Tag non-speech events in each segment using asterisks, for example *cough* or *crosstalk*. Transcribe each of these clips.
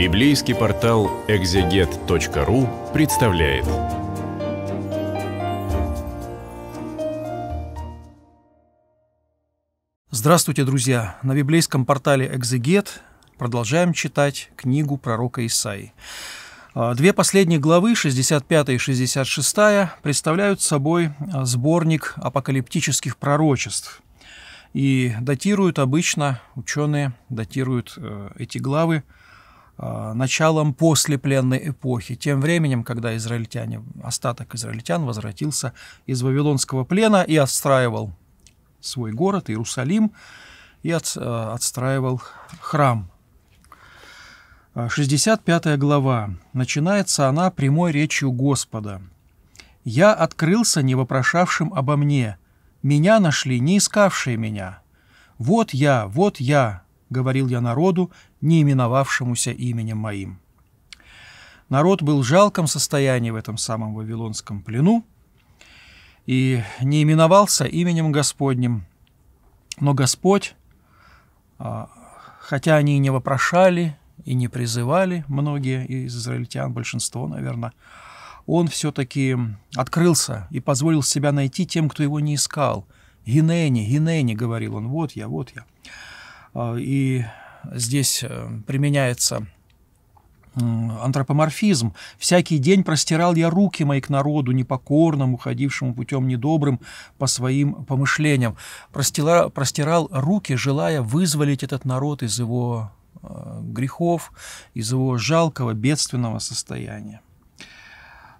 Библейский портал экзегет.ру представляет. Здравствуйте, друзья! На библейском портале «Экзегет» продолжаем читать книгу пророка Исаи. А, две последние главы, 65 и 66, представляют собой а, сборник апокалиптических пророчеств. И датируют обычно, ученые датируют э, эти главы – Э, началом послепленной эпохи, тем временем, когда израильтяне, остаток израильтян возвратился из Вавилонского плена и отстраивал свой город Иерусалим и от, э, отстраивал храм. 65 э, глава. Начинается она прямой речью Господа. «Я открылся не вопрошавшим обо мне, меня нашли не искавшие меня. Вот я, вот я, — говорил я народу, не именовавшемуся именем моим. Народ был в жалком состоянии в этом самом Вавилонском плену и не именовался именем Господним. Но Господь, а, хотя они и не вопрошали, и не призывали многие из израильтян, большинство, наверное, он все-таки открылся и позволил себя найти тем, кто его не искал. «Гинени, Гинени», — говорил он, — «вот я, вот я». А, и здесь э, применяется антропоморфизм. «Всякий день простирал я руки мои к народу, непокорному, ходившему путем недобрым по своим помышлениям. Простила, простирал руки, желая вызволить этот народ из его э, грехов, из его жалкого, бедственного состояния.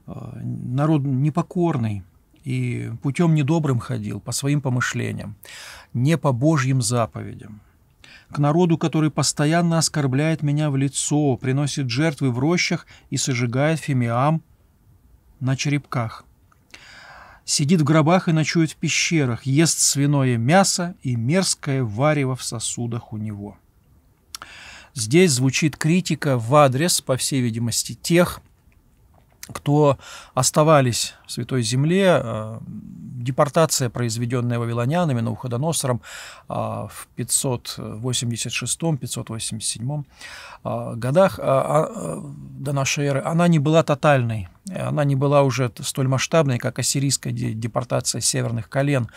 Э, народ непокорный и путем недобрым ходил, по своим помышлениям, не по Божьим заповедям к народу, который постоянно оскорбляет меня в лицо, приносит жертвы в рощах и сожигает фимиам на черепках. Сидит в гробах и ночует в пещерах, ест свиное мясо и мерзкое варево в сосудах у него. Здесь звучит критика в адрес, по всей видимости, тех, кто оставались в Святой Земле. Э, депортация, произведенная вавилонянами, Навуходоносором э, в 586-587 э, годах а, до нашей эры, она не была тотальной она не была уже столь масштабной, как ассирийская депортация северных колен.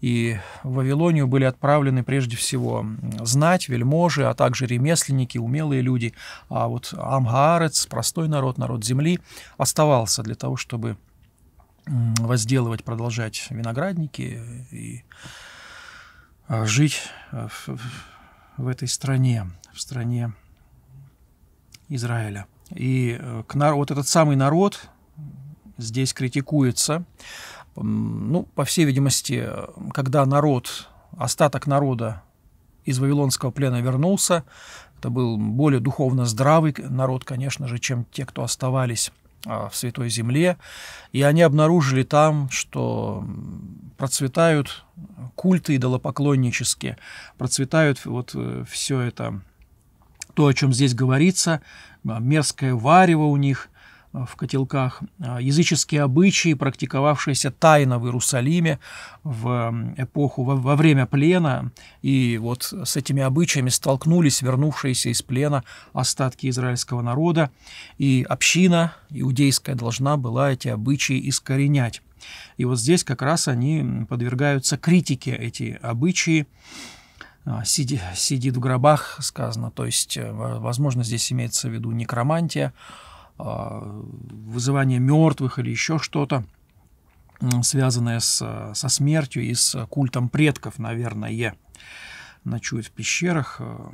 И в Вавилонию были отправлены прежде всего знать, вельможи, а также ремесленники, умелые люди. А вот Амхаарец, простой народ, народ земли, оставался для того, чтобы возделывать, продолжать виноградники и а, жить в, э, в этой стране, в стране Израиля. И э, к, вот этот самый народ, здесь критикуется. Ну, по всей видимости, когда народ, остаток народа из Вавилонского плена вернулся, это был более духовно здравый народ, конечно же, чем те, кто оставались а, в Святой Земле, и они обнаружили там, что процветают культы идолопоклоннические, процветают вот э, все это, то, о чем здесь говорится, а, мерзкое варево у них, Э, в котелках, э, языческие обычаи, практиковавшиеся тайно в Иерусалиме в эпоху, во, во время плена, и вот с этими обычаями столкнулись вернувшиеся из плена остатки израильского народа, и община иудейская должна была эти обычаи искоренять. И вот здесь как раз они подвергаются критике, эти обычаи, а, сидит, сидит в гробах, сказано, то есть, э, возможно, здесь имеется в виду некромантия, а, вызывание мертвых или еще что-то, связанное с, со смертью и с культом предков, наверное. Ночуют в пещерах, а,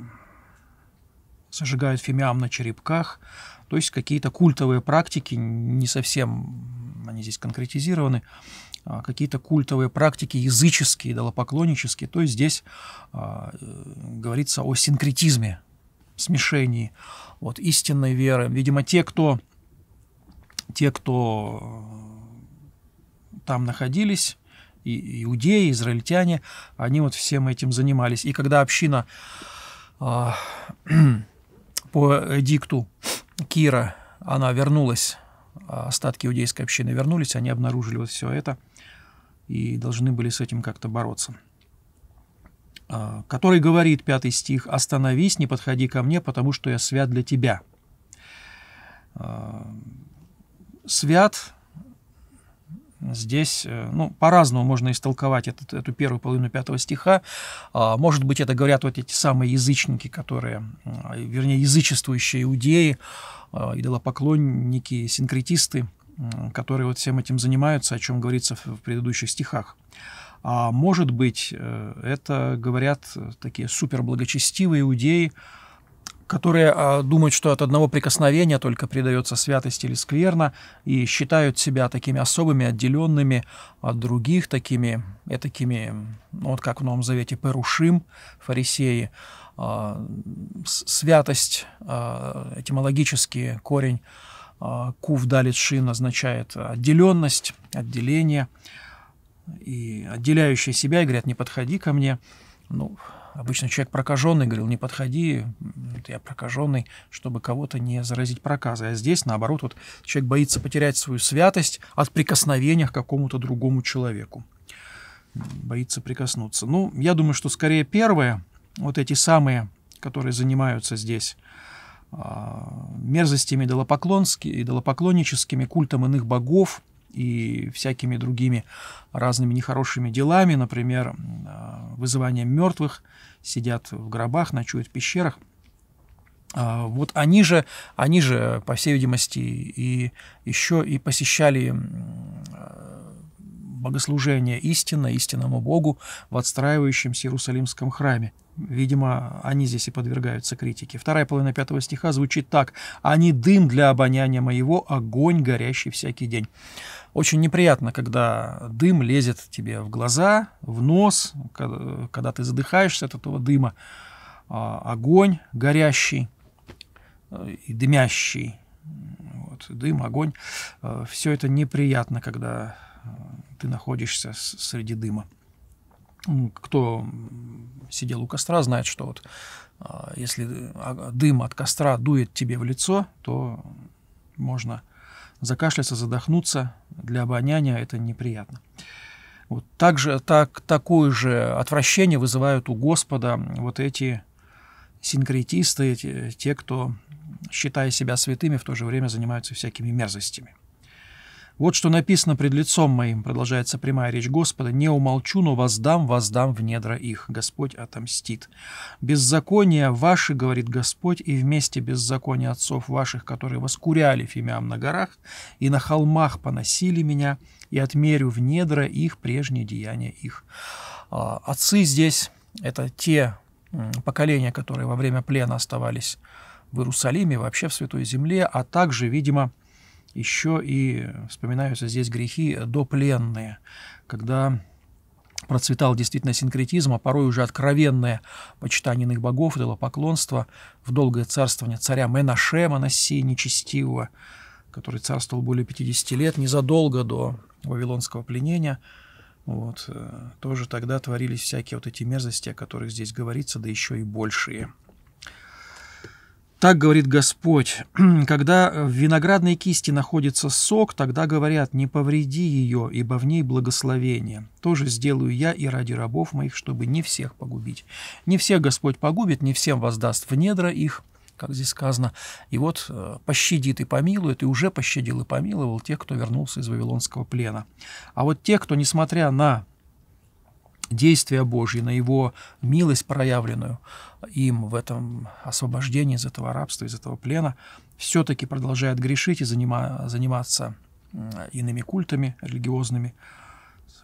сожигают фимиам на черепках, то есть какие-то культовые практики, не совсем они здесь конкретизированы, а, какие-то культовые практики языческие, идолопоклоннические, то есть здесь э, говорится о синкретизме смешении вот, истинной веры. Видимо, те, кто, те, кто э, там находились, и иудеи, израильтяне, они вот всем этим занимались. И когда община э, *clears throat* по дикту Кира, она вернулась, остатки иудейской общины вернулись, они обнаружили вот все это и должны были с этим как-то бороться. А, который говорит, пятый стих, «Остановись, не подходи ко мне, потому что я свят для тебя». А, свят здесь, э, ну, по-разному можно истолковать этот, эту первую половину пятого стиха. А, может быть, это говорят вот эти самые язычники, которые, вернее, язычествующие иудеи, идолопоклонники, синкретисты, которые вот всем этим занимаются, о чем говорится в предыдущих стихах. А может быть, э, это говорят э, такие суперблагочестивые иудеи, которые а, думают, что от одного прикосновения только придается святость или скверно, и считают себя такими особыми, отделенными от других, такими, этакими, ну, вот как в Новом Завете, Перушим, фарисеи. А, святость, а, этимологический корень кув далит шин означает отделенность, отделение – и отделяющие себя, и говорят, не подходи ко мне. Ну, обычно человек прокаженный говорил, не подходи, я прокаженный, чтобы кого-то не заразить проказой. А здесь, наоборот, вот человек боится потерять свою святость от прикосновения к какому-то другому человеку. Боится прикоснуться. Ну, я думаю, что скорее первое, вот эти самые, которые занимаются здесь а, мерзостями идолопоклонническими, культом иных богов – и всякими другими разными нехорошими делами, например, а, вызыванием мертвых, сидят в гробах, ночуют в пещерах. А, вот они же, они же, по всей видимости, и еще и посещали богослужения истинно истинному Богу в отстраивающемся Иерусалимском храме. Видимо, они здесь и подвергаются критике. Вторая половина пятого стиха звучит так. «Они дым для обоняния моего, огонь, горящий всякий день». Очень неприятно, когда дым лезет тебе в глаза, в нос, когда ты задыхаешься от этого дыма. А, огонь горящий э, и дымящий. Вот, дым, огонь. Э, Все это неприятно, когда Э, ты находишься среди дыма. Ну, кто сидел у костра, знает, что вот э, если а, дым от костра дует тебе в лицо, то можно закашляться, задохнуться. Для обоняния это неприятно. Вот также, так, такое же отвращение вызывают у Господа вот эти синкретисты, те, те, кто, считая себя святыми, в то же время занимаются всякими мерзостями. Вот что написано пред лицом моим, продолжается прямая речь Господа, не умолчу, но воздам, воздам в недра их. Господь отомстит. Беззаконие ваши, говорит Господь, и вместе беззаконие отцов ваших, которые воскуряли фимям на горах и на холмах поносили меня, и отмерю в недра их прежние деяния их. А, отцы здесь — это те поколения, которые во время плена оставались в Иерусалиме, вообще в Святой Земле, а также, видимо, еще и вспоминаются здесь грехи допленные, когда процветал действительно синкретизм, а порой уже откровенное почитание иных богов, поклонство в долгое царствование царя Менаше, Моносея Нечестивого, который царствовал более 50 лет, незадолго до вавилонского пленения. Вот, э, тоже тогда творились всякие вот эти мерзости, о которых здесь говорится, да еще и большие. Так говорит Господь, *clears throat* когда в виноградной кисти находится сок, тогда говорят, не повреди ее, ибо в ней благословение. Тоже сделаю я и ради рабов моих, чтобы не всех погубить. Не всех Господь погубит, не всем воздаст в недра их, как здесь сказано. И вот э, пощадит и помилует, и уже пощадил и помиловал тех, кто вернулся из вавилонского плена. А вот те, кто, несмотря на действия Божьи, на Его милость проявленную им в этом освобождении из этого рабства, из этого плена, все-таки продолжает грешить и занима, заниматься иными культами религиозными,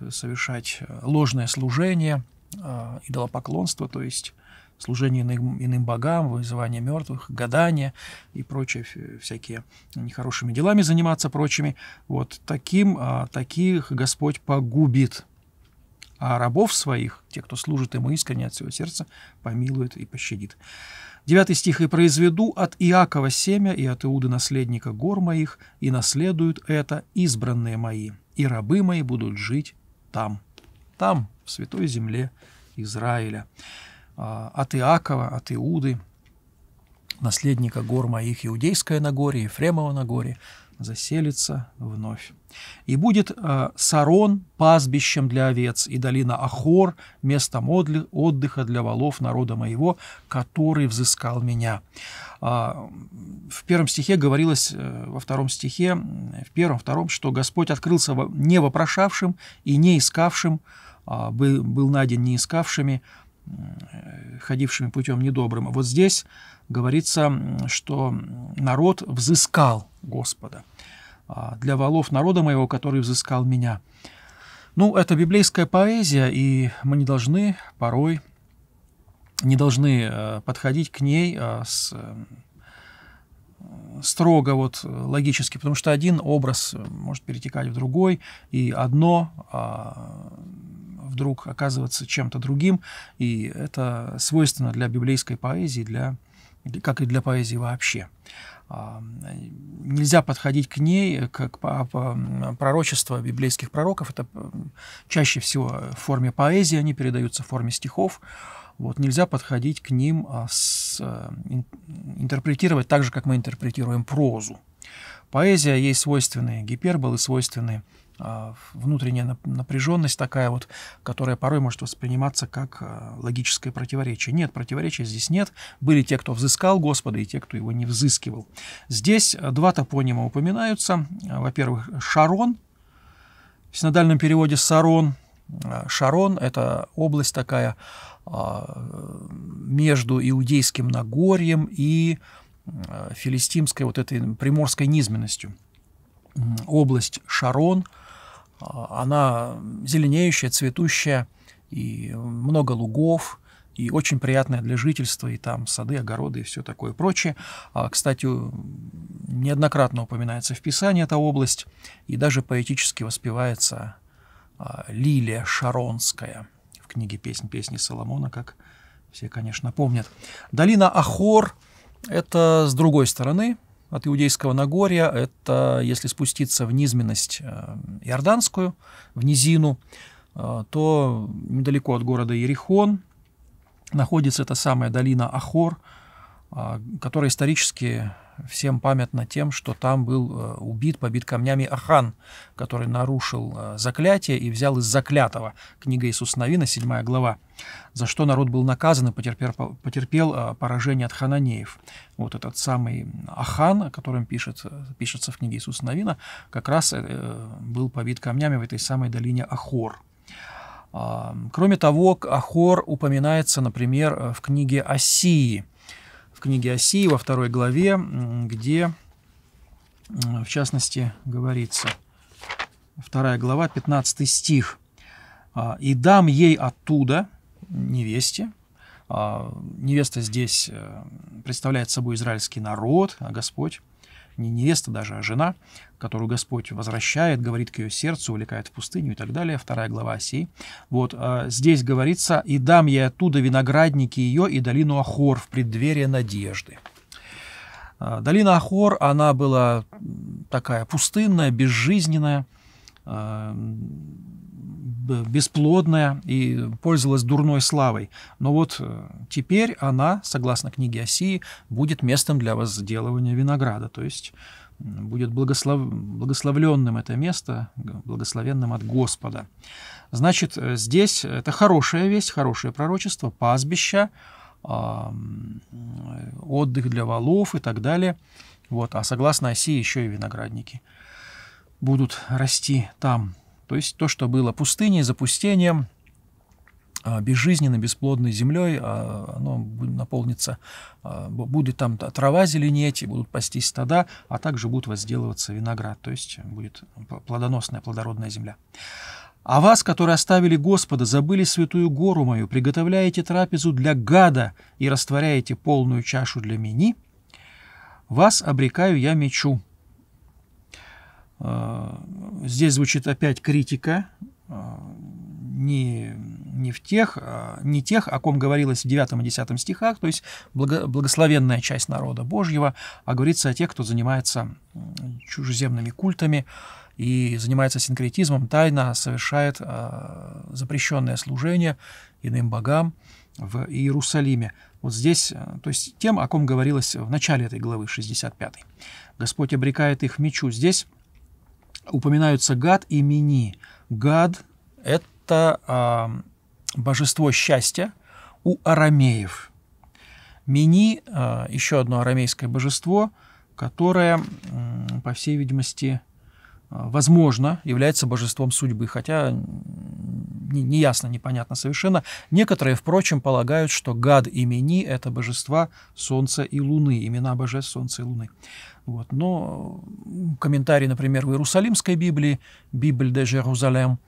совершать ложное служение, а, идолопоклонство, то есть служение иным, иным богам, вызывание мертвых, гадание и прочие всякие нехорошими делами заниматься прочими. Вот таким, а, таких Господь погубит а рабов своих, те, кто служит ему искренне от всего сердца, помилует и пощадит. Девятый стих. «И произведу от Иакова семя и от Иуды наследника гор моих, и наследуют это избранные мои, и рабы мои будут жить там». Там, в святой земле Израиля. А, от Иакова, от Иуды, наследника гор моих, Иудейское Нагорье, Ефремово Нагорье, заселится вновь. И будет э, Сарон пастбищем для овец, и долина Ахор местом отдыха для волов народа моего, который взыскал меня». Э, в первом стихе говорилось, э, во втором стихе, в первом, втором, что Господь открылся не вопрошавшим и не искавшим, э, а, был, был найден не искавшими, э, ходившими путем недобрым. Вот здесь говорится, что народ взыскал Господа, а, для волов народа моего, который взыскал меня». Ну, это библейская поэзия, и мы не должны порой, не должны э, подходить к ней э, с э, строго вот логически, потому что один образ может перетекать в другой, и одно а, вдруг оказываться чем-то другим, и это свойственно для библейской поэзии, для, как и для поэзии вообще нельзя подходить к ней как по, а, по пророчество библейских пророков. Это чаще всего в форме поэзии, они передаются в форме стихов. Вот, нельзя подходить к ним, а с, э, ин, интерпретировать так же, как мы интерпретируем прозу. Поэзия ей свойственны гиперболы, свойственные а, внутренняя напряженность такая вот, которая порой может восприниматься как а, логическое противоречие. Нет, противоречия здесь нет. Были те, кто взыскал Господа, и те, кто его не взыскивал. Здесь а, два топонима упоминаются. Во-первых, Шарон, в синодальном переводе Сарон. Шарон – это область такая между Иудейским Нагорьем и филистимской вот этой приморской низменностью область Шарон – а, она зеленеющая, цветущая, и много лугов, и очень приятная для жительства, и там сады, огороды и все такое прочее. А, кстати, неоднократно упоминается в Писании эта область, и даже поэтически воспевается а, Лилия Шаронская в книге «Песнь песни Соломона», как все, конечно, помнят. Долина Ахор – это с другой стороны – от Иудейского Нагорья. Это, если спуститься в низменность э, Иорданскую, в низину, э, то недалеко от города Ерихон находится эта самая долина Ахор, а, которая исторически всем памятна тем, что там был э, убит, побит камнями Ахан, который нарушил э, заклятие и взял из заклятого. Книга Иисуса Новина, 7 глава. За что народ был наказан и потерпел, потерпел э, поражение от хананеев. Вот этот самый Ахан, о котором пишет, пишется в книге Иисуса Новина, как раз был побит камнями в этой самой долине Ахор. А, кроме того, Ахор упоминается, например, в книге Осии – в книге Оси, во второй главе, где, в частности, говорится, вторая глава, 15 стих. «А, «И дам ей оттуда, невесте, а, Невеста здесь э, представляет собой израильский народ, а Господь не невеста даже, а жена, которую Господь возвращает, говорит к ее сердцу, увлекает в пустыню и так далее. Вторая глава Осей. Вот а, здесь говорится, «И дам я оттуда виноградники ее и долину Ахор в преддверие надежды». А, долина Ахор, она была такая пустынная, безжизненная, а, бесплодная и пользовалась дурной славой. Но вот э, теперь она, согласно книге Осии, будет местом для возделывания винограда, то есть будет благослов... благословленным это место, благословенным от Господа. Значит, э, здесь это хорошая весть, хорошее пророчество, пастбища, отдых для валов и так далее. Вот. А согласно оси еще и виноградники будут расти там. То есть то, что было пустыней, запустением, а, безжизненной, бесплодной землей, а, оно наполнится, а, будет там трава зеленеть, и будут пастись стада, а также будут возделываться виноград, то есть будет плодоносная, плодородная земля. А вас, которые оставили Господа, забыли святую гору мою, приготовляете трапезу для гада и растворяете полную чашу для мини. вас обрекаю я мечу, Э, здесь звучит опять критика э, не, не, в тех, э, не тех, о ком говорилось в 9 и 10 стихах, то есть благословенная часть народа Божьего, а говорится о тех, кто занимается чужеземными культами и занимается синкретизмом, тайно совершает запрещенное служение иным богам в Иерусалиме. Вот здесь, то есть тем, о ком говорилось в начале этой главы 65. Господь обрекает их мечу. Здесь упоминаются Гад и Мини. Гад – это а, божество счастья у арамеев. Мини а, – еще одно арамейское божество, которое, по всей видимости, а, возможно, является божеством судьбы, хотя неясно, непонятно совершенно. Некоторые, впрочем, полагают, что гад имени — это божества Солнца и Луны, имена божеств Солнца и Луны. Вот. Но комментарий, например, в Иерусалимской Библии, Библь де Жерузалем,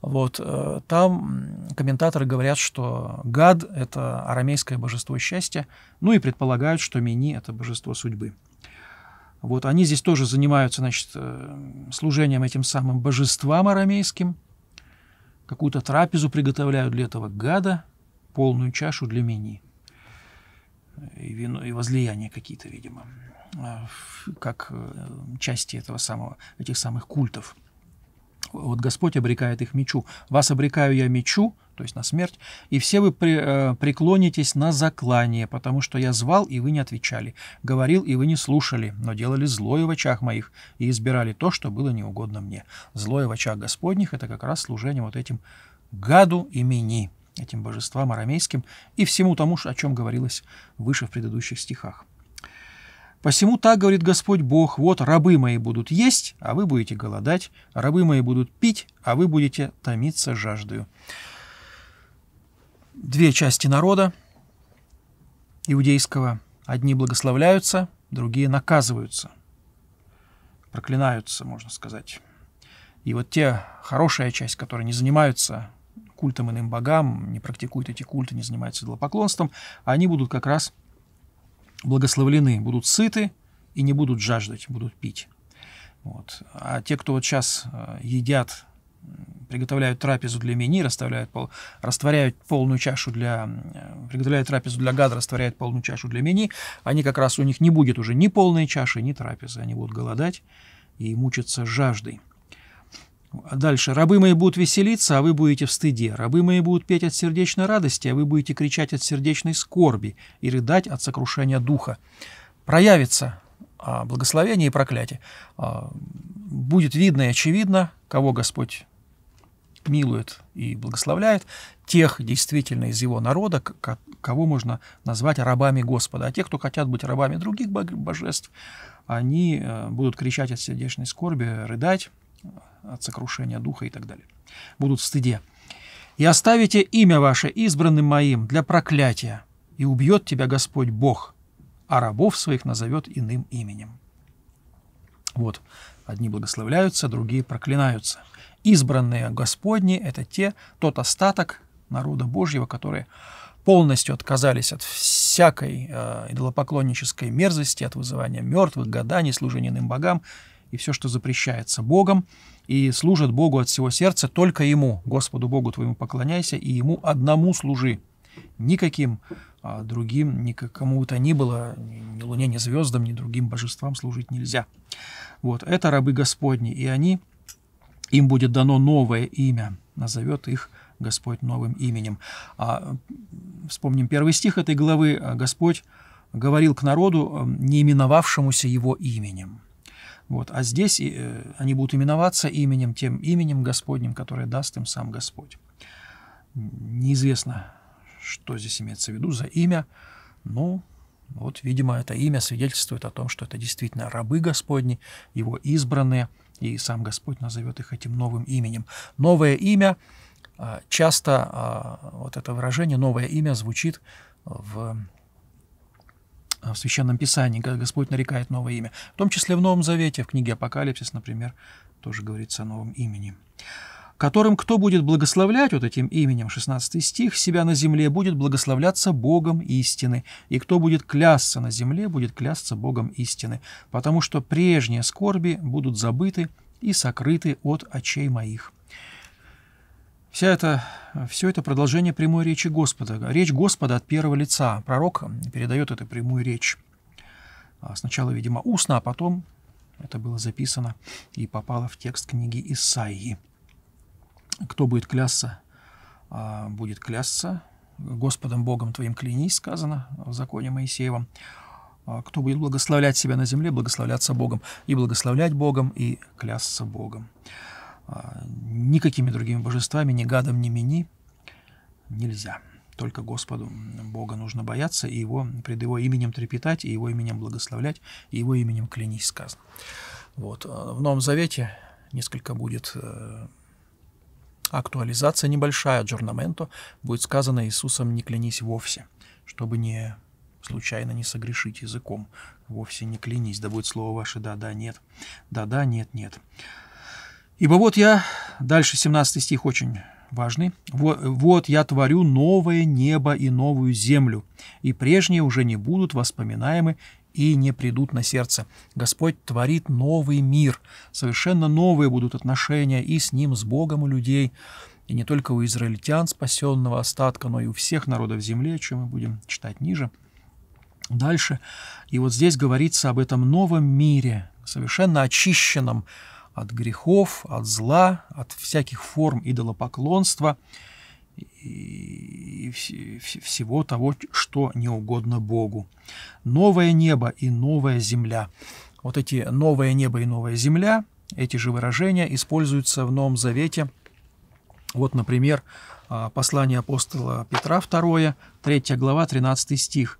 вот, э, там комментаторы говорят, что гад — это арамейское божество счастья, ну и предполагают, что мини — это божество судьбы. Вот они здесь тоже занимаются, значит, э, служением этим самым божествам арамейским — Какую-то трапезу приготовляю для этого гада, полную чашу для мини. И вино, и возлияния какие-то, видимо, э, как э, части этого самого, этих самых культов. Вот Господь обрекает их мечу. Вас обрекаю я мечу, то есть на смерть, и все вы при, э, преклонитесь на заклание, потому что я звал, и вы не отвечали, говорил, и вы не слушали, но делали злое в очах моих и избирали то, что было неугодно мне. Злое в очах Господних — это как раз служение вот этим гаду имени, этим божествам арамейским и всему тому, о чем говорилось выше в предыдущих стихах. «Посему так говорит Господь Бог, вот рабы мои будут есть, а вы будете голодать, рабы мои будут пить, а вы будете томиться жаждою» две части народа иудейского. Одни благословляются, другие наказываются, проклинаются, можно сказать. И вот те хорошая часть, которые не занимаются культом иным богам, не практикуют эти культы, не занимаются идолопоклонством, они будут как раз благословлены, будут сыты и не будут жаждать, будут пить. Вот. А те, кто вот сейчас э, едят приготовляют трапезу для мини, расставляют пол, растворяют полную чашу для... Э, приготовляют трапезу для гада, растворяют полную чашу для мини. Они как раз, у них не будет уже ни полной чаши, ни трапезы. Они будут голодать и мучиться жаждой. А дальше. «Рабы мои будут веселиться, а вы будете в стыде. Рабы мои будут петь от сердечной радости, а вы будете кричать от сердечной скорби и рыдать от сокрушения духа. Проявится а, благословение и проклятие. А, будет видно и очевидно, кого Господь милует и благословляет тех действительно из его народа, кого можно назвать рабами Господа. А те, кто хотят быть рабами других божеств, они э, будут кричать от сердечной скорби, рыдать э, от сокрушения духа и так далее. Будут в стыде. «И оставите имя ваше избранным моим для проклятия, и убьет тебя Господь Бог, а рабов своих назовет иным именем». Вот, одни благословляются, другие проклинаются. Избранные Господни – это те, тот остаток народа Божьего, которые полностью отказались от всякой э, идолопоклоннической мерзости, от вызывания мертвых, гаданий, служения иным богам и все, что запрещается Богом, и служат Богу от всего сердца, только Ему, Господу Богу твоему поклоняйся, и Ему одному служи никаким а, другим, никому то ни было, ни луне, ни звездам, ни другим божествам служить нельзя. Вот, это рабы Господни, и они, им будет дано новое имя, назовет их Господь новым именем. А, вспомним первый стих этой главы. А, Господь говорил к народу, э, не именовавшемуся его именем. Вот. А здесь э, они будут именоваться именем, тем именем Господним, которое даст им сам Господь. Неизвестно, что здесь имеется в виду за имя? Ну, вот, видимо, это имя свидетельствует о том, что это действительно рабы Господни, его избранные, и сам Господь назовет их этим новым именем. Новое имя, а, часто а, вот это выражение «новое имя» звучит в, а, в Священном Писании, когда Господь нарекает новое имя. В том числе в Новом Завете, в книге Апокалипсис, например, тоже говорится о новом имени которым кто будет благословлять вот этим именем, 16 стих, себя на земле, будет благословляться Богом истины, и кто будет клясться на земле, будет клясться Богом истины, потому что прежние скорби будут забыты и сокрыты от очей моих». Вся это, все это продолжение прямой речи Господа. Речь Господа от первого лица. Пророк передает эту прямую речь. А сначала, видимо, устно, а потом это было записано и попало в текст книги Исаии. Кто будет клясться, а, будет клясться. Господом Богом твоим клянись, сказано в законе Моисеевом. А, кто будет благословлять себя на земле, благословляться Богом. И благословлять Богом, и клясться Богом. А, никакими другими божествами, ни гадом, ни мини нельзя. Только Господу Бога нужно бояться, и его, пред Его именем трепетать, и Его именем благословлять, и Его именем клянись, сказано. Вот. В Новом Завете несколько будет э, Актуализация небольшая джорнаменту будет сказано Иисусом «не клянись вовсе», чтобы не случайно не согрешить языком. Вовсе не клянись, да будет слово ваше «да-да, нет», «да-да, нет, нет». Ибо вот я, дальше 17 стих очень важный. Вот, «Вот я творю новое небо и новую землю, и прежние уже не будут воспоминаемы и не придут на сердце. Господь творит новый мир, совершенно новые будут отношения и с Ним, с Богом у людей, и не только у израильтян спасенного остатка, но и у всех народов земли, о чем мы будем читать ниже. Дальше. И вот здесь говорится об этом новом мире, совершенно очищенном от грехов, от зла, от всяких форм идолопоклонства – и всего того, что не угодно Богу. Новое небо и новая земля. Вот эти новое небо и новая земля, эти же выражения используются в Новом Завете. Вот, например, а, послание апостола Петра 2, 3 глава, 13 стих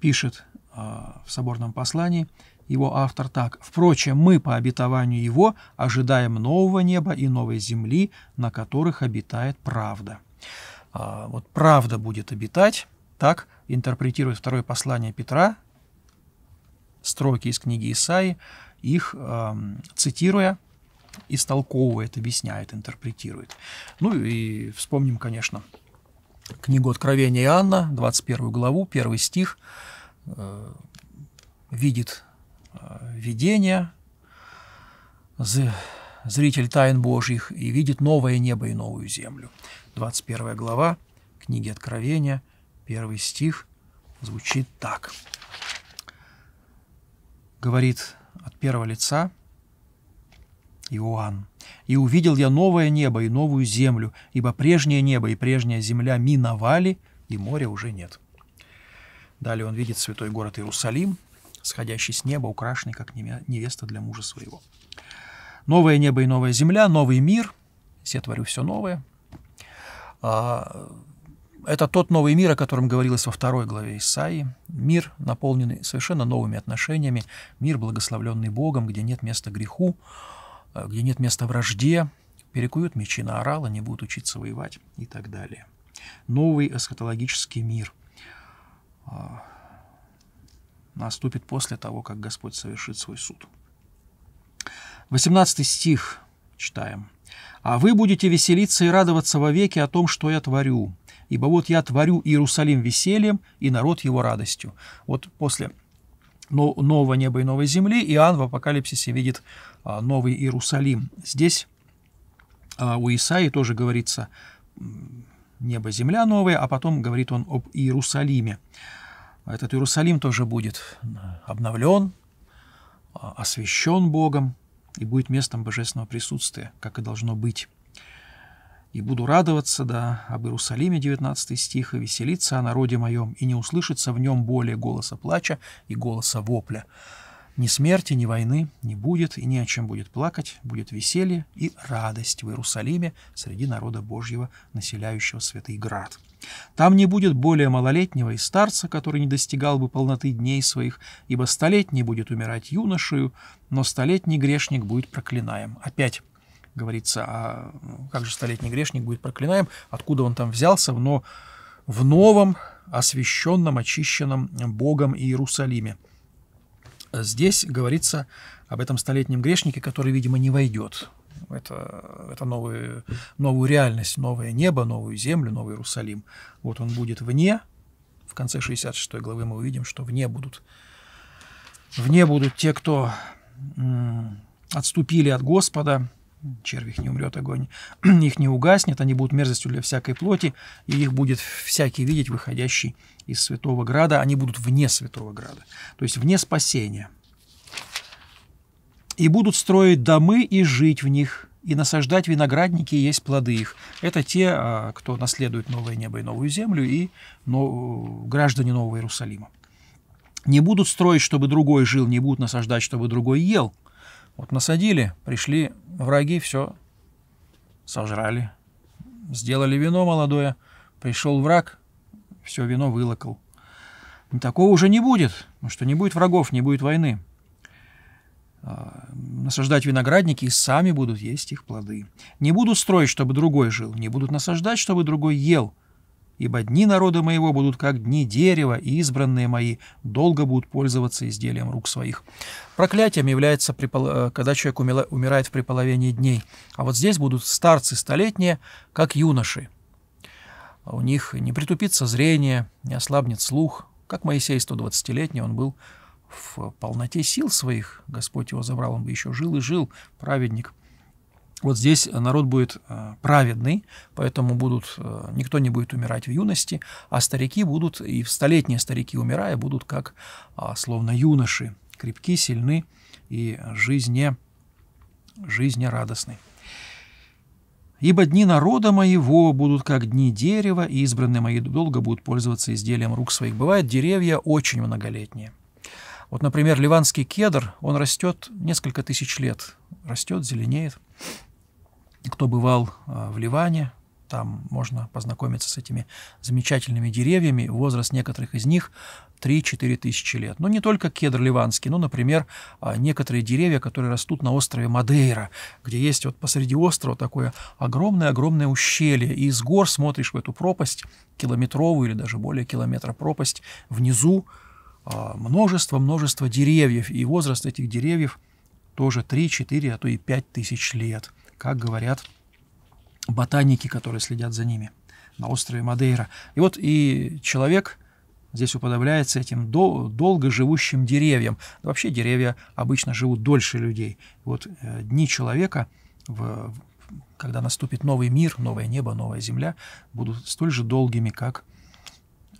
пишет а, в соборном послании его автор так. «Впрочем, мы по обетованию его ожидаем нового неба и новой земли, на которых обитает правда». А, вот правда будет обитать, так интерпретирует второе послание Петра, строки из книги Исаи, их э, цитируя, истолковывает, объясняет, интерпретирует. Ну и вспомним, конечно, книгу Откровения Иоанна, 21 главу, первый стих, э, видит э, видение, зритель тайн Божьих, и видит новое небо и новую землю. 21 глава книги Откровения, первый стих звучит так. Говорит от первого лица Иоанн. «И увидел я новое небо и новую землю, ибо прежнее небо и прежняя земля миновали, и моря уже нет». Далее он видит святой город Иерусалим, сходящий с неба, украшенный как невеста для мужа своего. Новое небо и новая земля, новый мир. «Все творю все новое», а, это тот новый мир, о котором говорилось во второй главе Исаии. Мир, наполненный совершенно новыми отношениями, мир, благословленный Богом, где нет места греху, э, где нет места вражде, перекуют мечи на орала, не будут учиться воевать и так далее. Новый эсхатологический мир а, наступит после того, как Господь совершит свой суд. 18 стих читаем. А вы будете веселиться и радоваться вовеки о том, что я творю. Ибо вот я творю Иерусалим весельем и народ его радостью». Вот после нового неба и новой земли Иоанн в Апокалипсисе видит а, новый Иерусалим. Здесь а, у Исаи тоже говорится небо, земля новая, а потом говорит он об Иерусалиме. Этот Иерусалим тоже будет а, обновлен, освящен Богом, и будет местом божественного присутствия, как и должно быть. И буду радоваться, да, об Иерусалиме, 19 стих, и веселиться о народе моем, и не услышится в нем более голоса плача и голоса вопля. Ни смерти, ни войны не будет, и ни о чем будет плакать, будет веселье и радость в Иерусалиме среди народа Божьего, населяющего Святый Град». Там не будет более малолетнего и старца, который не достигал бы полноты дней своих, ибо столетний будет умирать юношею, но столетний грешник будет проклинаем. Опять говорится, а ну, как же столетний грешник будет проклинаем, откуда он там взялся, но в новом, освященном, очищенном Богом Иерусалиме. Здесь говорится об этом столетнем грешнике, который, видимо, не войдет это, это новую, новую реальность, новое небо, новую землю, новый Иерусалим. Вот он будет вне, в конце 66 главы мы увидим, что вне будут, вне будут те, кто отступили от Господа, червь их не умрет, огонь *clears throat* их не угаснет, они будут мерзостью для всякой плоти, и их будет всякий видеть, выходящий из Святого Града, они будут вне Святого Града, то есть вне спасения – и будут строить домы и жить в них, и насаждать виноградники и есть плоды их. Это те, а, кто наследует новое небо и новую землю, и граждане Нового Иерусалима. Не будут строить, чтобы другой жил, не будут насаждать, чтобы другой ел. Вот насадили, пришли враги, все, сожрали. Сделали вино молодое, пришел враг, все вино вылокал. Такого уже не будет, потому что не будет врагов, не будет войны. А, насаждать виноградники и сами будут есть их плоды. Не будут строить, чтобы другой жил, не будут насаждать, чтобы другой ел. Ибо дни народа моего будут как дни дерева, и избранные мои долго будут пользоваться изделием рук своих. Проклятием является, э, когда человек умирает в приполовении дней. А вот здесь будут старцы столетние, как юноши. А у них не притупится зрение, не ослабнет слух. Как Моисей 120-летний, он был в полноте сил своих, Господь его забрал, он бы еще жил и жил, праведник. Вот здесь народ будет э, праведный, поэтому будут, э, никто не будет умирать в юности, а старики будут, и столетние старики, умирая, будут как а, словно юноши, крепки, сильны и жизне, жизне радостны. «Ибо дни народа моего будут как дни дерева, и избранные мои долго будут пользоваться изделием рук своих». Бывают деревья очень многолетние. Вот, например, ливанский кедр, он растет несколько тысяч лет, растет, зеленеет. Кто бывал а, в Ливане, там можно познакомиться с этими замечательными деревьями. Возраст некоторых из них 3-4 тысячи лет. Но ну, не только кедр ливанский, но, ну, например, а, некоторые деревья, которые растут на острове Мадейра, где есть вот посреди острова такое огромное-огромное ущелье, и из гор смотришь в эту пропасть, километровую или даже более километра пропасть, внизу множество-множество а, деревьев, и возраст этих деревьев тоже 3-4, а то и 5 тысяч лет, как говорят ботаники, которые следят за ними на острове Мадейра. И вот и человек здесь уподобляется этим долго живущим деревьям. Вообще деревья обычно живут дольше людей. Вот э, дни человека, в, когда наступит новый мир, новое небо, новая земля, будут столь же долгими, как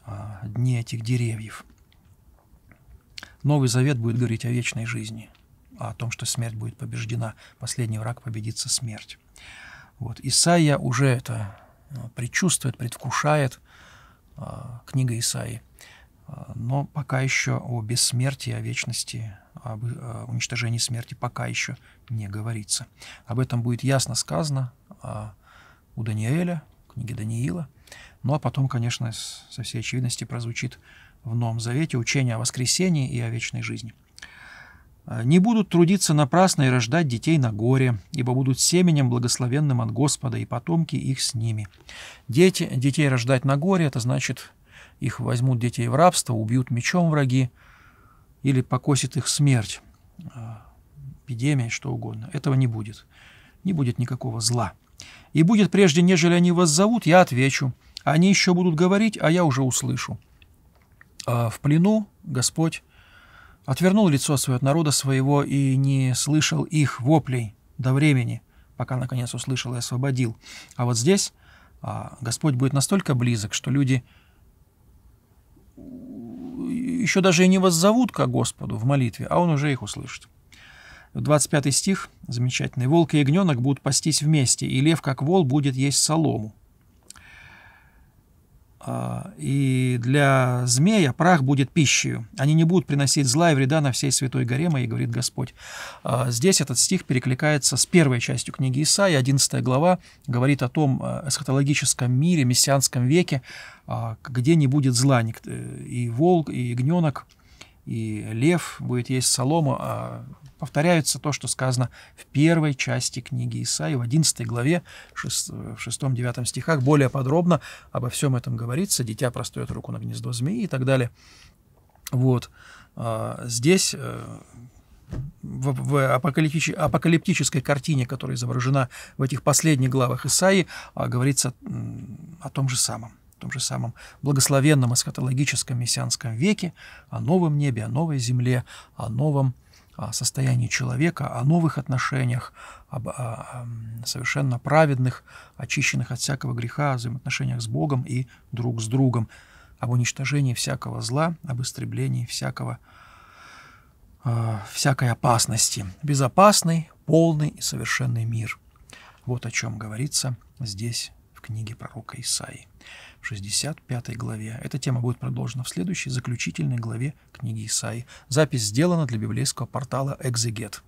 а, дни этих деревьев. Новый Завет будет говорить о вечной жизни, а о том, что смерть будет побеждена, последний враг победится смерть. Вот. Исаия уже это э, предчувствует, предвкушает, э, книга Исаии. Э, но пока еще о бессмертии, о вечности, об уничтожении смерти пока еще не говорится. Об этом будет ясно сказано у Даниэля, книги Даниила. Ну а потом, конечно, со всей очевидности прозвучит в Новом Завете учение о воскресении и о вечной жизни. «Э, «Не будут трудиться напрасно и рождать детей на горе, ибо будут семенем благословенным от Господа, и потомки их с ними». Дети, детей рождать на горе – это значит, их возьмут детей в рабство, убьют мечом враги или покосит их смерть, э, эпидемия, что угодно. Этого не будет. Не будет никакого зла. «И будет прежде, нежели они вас зовут, я отвечу. Они еще будут говорить, а я уже услышу». А, в плену Господь отвернул лицо свое от народа своего и не слышал их воплей до времени, пока, наконец, услышал и освободил. А вот здесь а, Господь будет настолько близок, что люди еще даже и не воззовут к Господу в молитве, а Он уже их услышит. 25 стих, замечательный. «Волк и ягненок будут пастись вместе, и лев, как вол, будет есть солому». А, и для змея прах будет пищей. Они не будут приносить зла и вреда на всей святой горе моей, говорит Господь. А, здесь этот стих перекликается с первой частью книги Исаии, 11 глава, говорит о том э, эсхатологическом мире, мессианском веке, а, где не будет зла, э, и волк, и ягненок – и лев будет есть солому, а повторяется то, что сказано в первой части книги Исаии, в 11 главе, в 6-9 стихах. Более подробно обо всем этом говорится. Дитя простует руку на гнездо змеи и так далее. Вот. А, здесь э, в, в апокалиптич, апокалиптической картине, которая изображена в этих последних главах Исаии, а говорится о том же самом в том же самом благословенном эсхатологическом мессианском веке, о новом небе, о новой земле, о новом состоянии человека, о новых отношениях, об, о, о совершенно праведных, очищенных от всякого греха, о взаимоотношениях с Богом и друг с другом, об уничтожении всякого зла, об истреблении всякого, э, всякой опасности. Безопасный, полный и совершенный мир. Вот о чем говорится здесь в книге пророка Исаии. 65 главе. Эта тема будет продолжена в следующей, заключительной главе книги Исаи. Запись сделана для библейского портала «Экзегет».